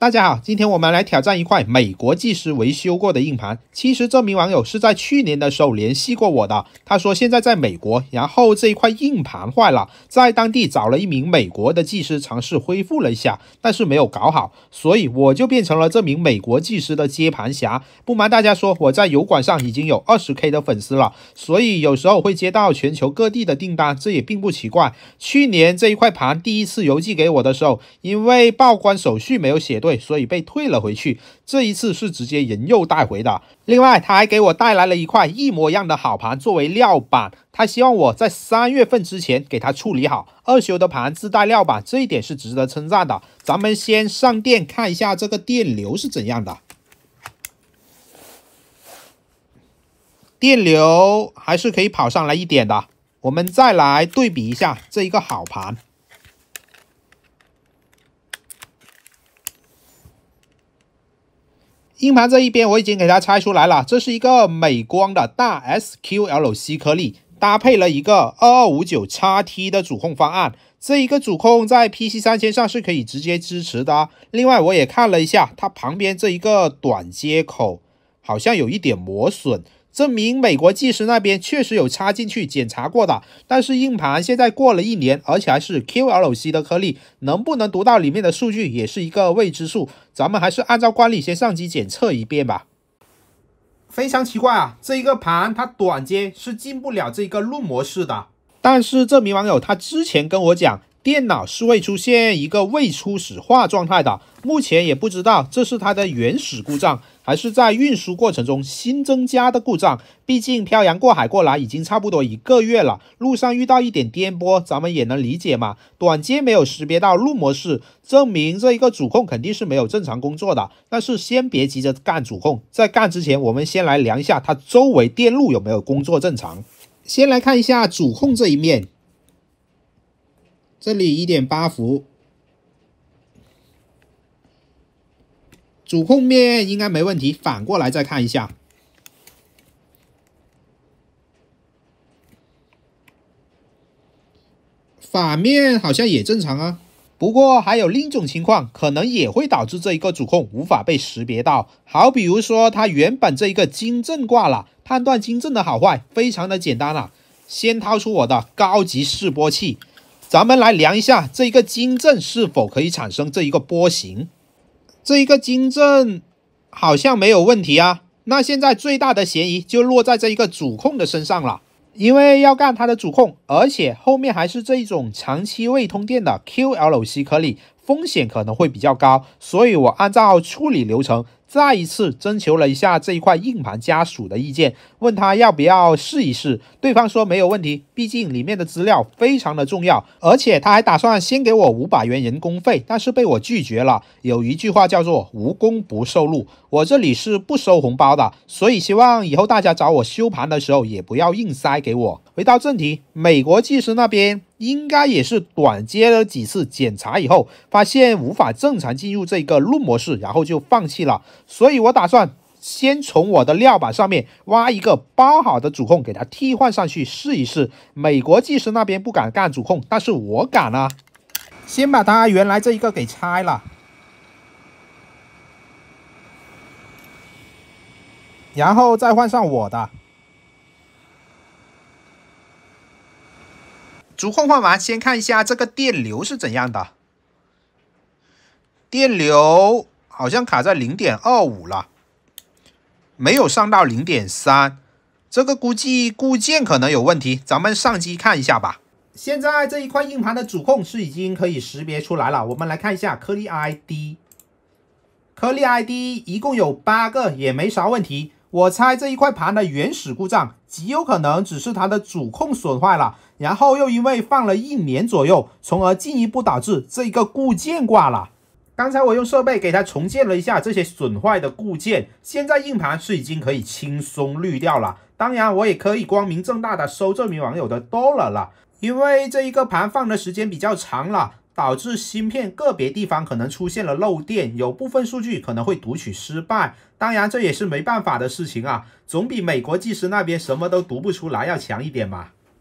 大家好，今天我们来挑战一块美国技师维修过的硬盘。其实这名网友是在去年的时候联系过我的，他说现在在美国，然后这一块硬盘坏了，在当地找了一名美国的技师尝试恢复了一下，但是没有搞好，所以我就变成了这名美国技师的接盘侠。不瞒大家说，我在油管上已经有二十 K 的粉丝了，所以有时候会接到全球各地的订单，这也并不奇怪。去年这一块盘第一次邮寄给我的时候，因为报关手续没有写对。所以被退了回去。这一次是直接人肉带回的。另外，他还给我带来了一块一模一样的好盘作为料板，他希望我在三月份之前给他处理好二修的盘自带料板，这一点是值得称赞的。咱们先上电看一下这个电流是怎样的，电流还是可以跑上来一点的。我们再来对比一下这一个好盘。硬盘这一边我已经给它拆出来了，这是一个美光的大 S Q L C 颗粒，搭配了一个二二五九叉 T 的主控方案。这一个主控在 P C 三千上是可以直接支持的。另外我也看了一下，它旁边这一个短接口好像有一点磨损。证明美国技师那边确实有插进去检查过的，但是硬盘现在过了一年，而且还是 QLC 的颗粒，能不能读到里面的数据也是一个未知数。咱们还是按照惯例先上机检测一遍吧。非常奇怪啊，这一个盘它短接是进不了这个录模式的。但是这名网友他之前跟我讲，电脑是会出现一个未初始化状态的，目前也不知道这是它的原始故障。还是在运输过程中新增加的故障，毕竟漂洋过海过来已经差不多一个月了，路上遇到一点颠簸，咱们也能理解嘛。短接没有识别到路模式，证明这一个主控肯定是没有正常工作的。但是先别急着干主控，在干之前，我们先来量一下它周围电路有没有工作正常。先来看一下主控这一面，这里一点八伏。主控面应该没问题，反过来再看一下，反面好像也正常啊。不过还有另一种情况，可能也会导致这一个主控无法被识别到。好，比如说它原本这一个金正挂了，判断金正的好坏非常的简单了。先掏出我的高级示波器，咱们来量一下这一个金正是否可以产生这一个波形。这一个金正好像没有问题啊，那现在最大的嫌疑就落在这一个主控的身上了，因为要干他的主控，而且后面还是这一种长期未通电的 QLC 颗粒，风险可能会比较高，所以我按照处理流程。再一次征求了一下这一块硬盘家属的意见，问他要不要试一试。对方说没有问题，毕竟里面的资料非常的重要，而且他还打算先给我五百元人工费，但是被我拒绝了。有一句话叫做“无功不受禄”，我这里是不收红包的，所以希望以后大家找我修盘的时候也不要硬塞给我。回到正题，美国技师那边。应该也是短接了几次检查以后，发现无法正常进入这个录模式，然后就放弃了。所以我打算先从我的料板上面挖一个包好的主控，给它替换上去试一试。美国技师那边不敢干主控，但是我敢啊！先把它原来这一个给拆了，然后再换上我的。主控换完，先看一下这个电流是怎样的。电流好像卡在零点二五了，没有上到零点三。这个估计固件可能有问题，咱们上机看一下吧。现在这一块硬盘的主控是已经可以识别出来了，我们来看一下颗粒 ID。颗粒 ID 一共有八个，也没啥问题。我猜这一块盘的原始故障极有可能只是它的主控损坏了，然后又因为放了一年左右，从而进一步导致这个固件挂了。刚才我用设备给它重建了一下这些损坏的固件，现在硬盘是已经可以轻松滤掉了。当然，我也可以光明正大的收这名网友的 doll 了，因为这一个盘放的时间比较长了。导致芯片个别地方可能出现了漏电，有部分数据可能会读取失败。当然，这也是没办法的事情啊，总比美国技师那边什么都读不出来要强一点嘛。